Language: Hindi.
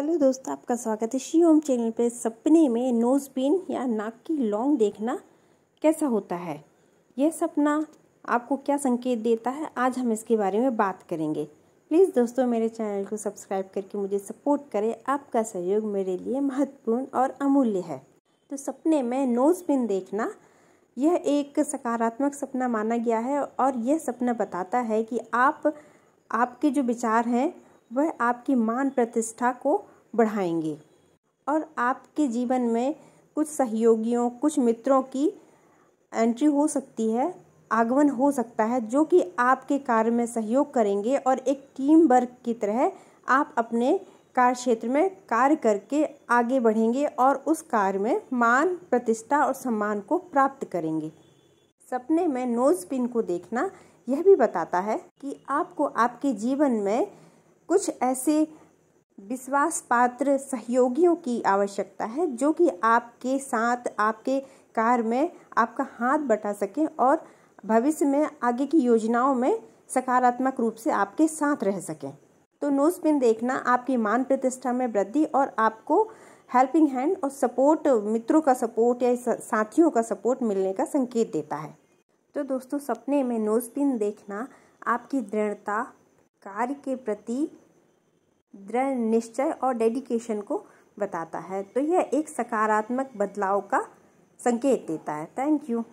हेलो दोस्तों आपका स्वागत है शी होम चैनल पे सपने में नोज़ पिन या नाक की लॉन्ग देखना कैसा होता है यह सपना आपको क्या संकेत देता है आज हम इसके बारे में बात करेंगे प्लीज़ दोस्तों मेरे चैनल को सब्सक्राइब करके मुझे सपोर्ट करें आपका सहयोग मेरे लिए महत्वपूर्ण और अमूल्य है तो सपने में नोज़ पिन देखना यह एक सकारात्मक सपना माना गया है और यह सपना बताता है कि आप आपके जो विचार हैं वह आपकी मान प्रतिष्ठा को बढ़ाएंगे और आपके जीवन में कुछ सहयोगियों कुछ मित्रों की एंट्री हो सकती है आगमन हो सकता है जो कि आपके कार्य में सहयोग करेंगे और एक टीम वर्क की तरह आप अपने कार्य क्षेत्र में कार्य करके आगे बढ़ेंगे और उस कार्य में मान प्रतिष्ठा और सम्मान को प्राप्त करेंगे सपने में नोज पिन को देखना यह भी बताता है कि आपको आपके जीवन में कुछ ऐसे विश्वास पात्र सहयोगियों की आवश्यकता है जो कि आपके साथ आपके कार्य में आपका हाथ बटा सकें और भविष्य में आगे की योजनाओं में सकारात्मक रूप से आपके साथ रह सकें तो नोज पिन देखना आपकी मान प्रतिष्ठा में वृद्धि और आपको हेल्पिंग हैंड और सपोर्ट मित्रों का सपोर्ट या साथियों का सपोर्ट मिलने का संकेत देता है तो दोस्तों सपने में नोज पिन देखना आपकी दृढ़ता कार्य के प्रति दृढ़ निश्चय और डेडिकेशन को बताता है तो यह एक सकारात्मक बदलाव का संकेत देता है थैंक यू